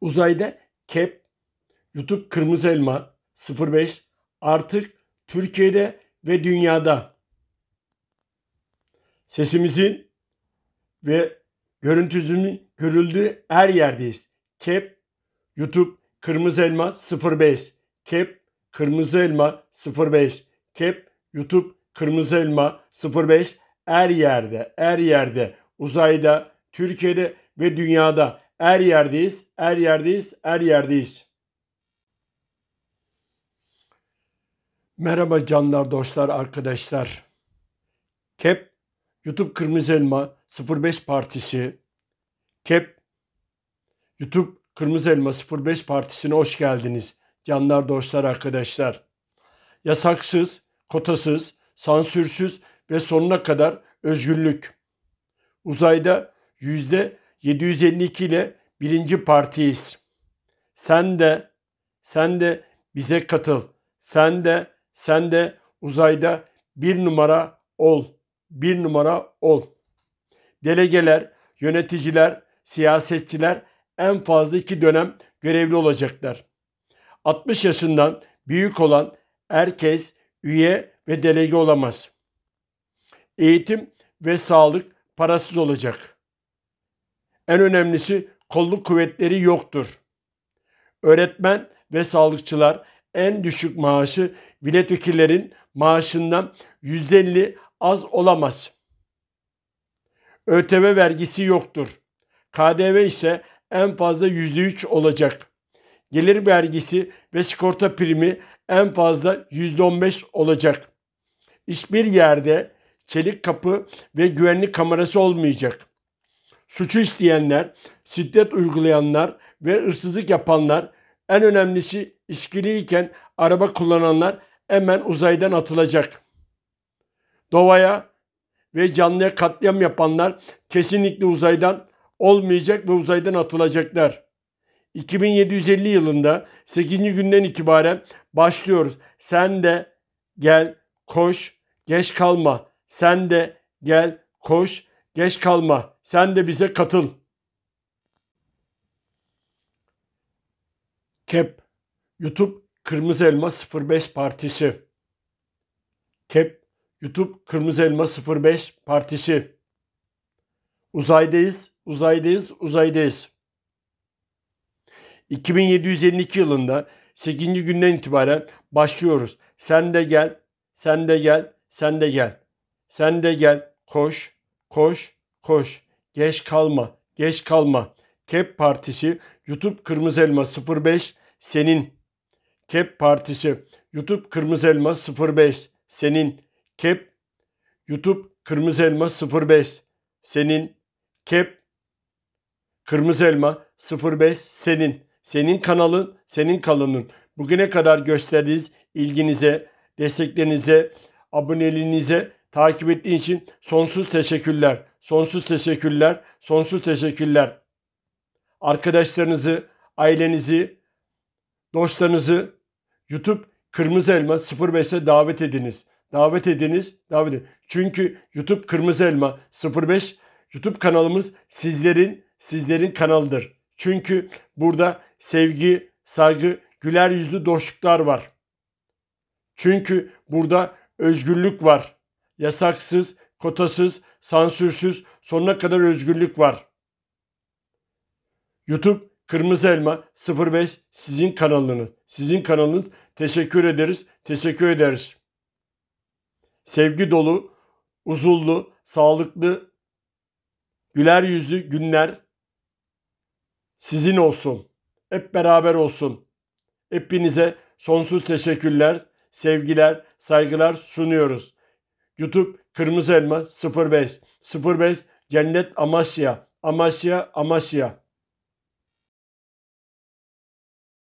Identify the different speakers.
Speaker 1: Uzayda KEP, YouTube Kırmızı Elma 05 artık Türkiye'de ve dünyada sesimizin ve görüntüsünün görüldüğü her yerdeyiz. KEP, YouTube Kırmızı Elma 05, KEP Kırmızı Elma 05, KEP YouTube Kırmızı Elma 05 her yerde, her yerde, uzayda, Türkiye'de ve dünyada her yerdeyiz, her yerdeyiz, her yerdeyiz. Merhaba canlar, dostlar, arkadaşlar. KEP, YouTube Kırmızı Elma 05 Partisi, KEP, YouTube Kırmızı Elma 05 Partisi'ne hoş geldiniz. Canlar, dostlar, arkadaşlar. Yasaksız, kotasız, sansürsüz ve sonuna kadar özgürlük. Uzayda yüzde 752 ile birinci partiyiz. Sen de, sen de bize katıl. Sen de, sen de uzayda bir numara ol. Bir numara ol. Delegeler, yöneticiler, siyasetçiler en fazla iki dönem görevli olacaklar. 60 yaşından büyük olan herkes üye ve delege olamaz. Eğitim ve sağlık parasız olacak.'' En önemlisi kolluk kuvvetleri yoktur. Öğretmen ve sağlıkçılar en düşük maaşı milletvekillerin maaşından %50 az olamaz. ÖTV vergisi yoktur. KDV ise en fazla %3 olacak. Gelir vergisi ve sigorta primi en fazla %15 olacak. Hiçbir yerde çelik kapı ve güvenlik kamerası olmayacak. Suçu isteyenler, şiddet uygulayanlar ve hırsızlık yapanlar, en önemlisi işkiliyken araba kullananlar hemen uzaydan atılacak. Doğaya ve canlıya katliam yapanlar kesinlikle uzaydan olmayacak ve uzaydan atılacaklar. 2750 yılında 8. günden itibaren başlıyoruz. Sen de gel, koş, geç kalma. Sen de gel, koş, geç kalma sen de bize katıl. KEP YouTube Kırmızı Elma 05 Partisi KEP YouTube Kırmızı Elma 05 Partisi Uzaydayız, uzaydayız, uzaydayız. 2752 yılında 8. günden itibaren başlıyoruz. Sen de gel, sen de gel, sen de gel. Sen de gel, koş, koş, koş. Geç kalma, geç kalma. Kep Partisi YouTube Kırmızı Elma 05 senin. Kep Partisi YouTube Kırmızı Elma 05 senin. Kep YouTube Kırmızı Elma 05 senin. Kep Kırmızı Elma 05 senin. Senin kanalın, senin kalının. Bugüne kadar gösterdiğiniz ilginize, desteklerinize, aboneliğinize takip ettiğin için sonsuz teşekkürler. Sonsuz teşekkürler, sonsuz teşekkürler. Arkadaşlarınızı, ailenizi, dostlarınızı YouTube Kırmızı Elma 05'e davet ediniz. Davet ediniz, davet ediniz. Çünkü YouTube Kırmızı Elma 05 YouTube kanalımız sizlerin sizlerin kanalıdır. Çünkü burada sevgi, saygı, güler yüzlü dostluklar var. Çünkü burada özgürlük var. Yasaksız, kotasız, sansürsüz, sonuna kadar özgürlük var. YouTube Kırmızı Elma 05 sizin kanalınız. Sizin kanalınız. Teşekkür ederiz. Teşekkür ederiz. Sevgi dolu, uzunlu, sağlıklı, güler yüzlü günler sizin olsun. Hep beraber olsun. Hepinize sonsuz teşekkürler, sevgiler, saygılar sunuyoruz. YouTube Kırmızı Elma 05 05 Cennet Amasya Amasya Amasya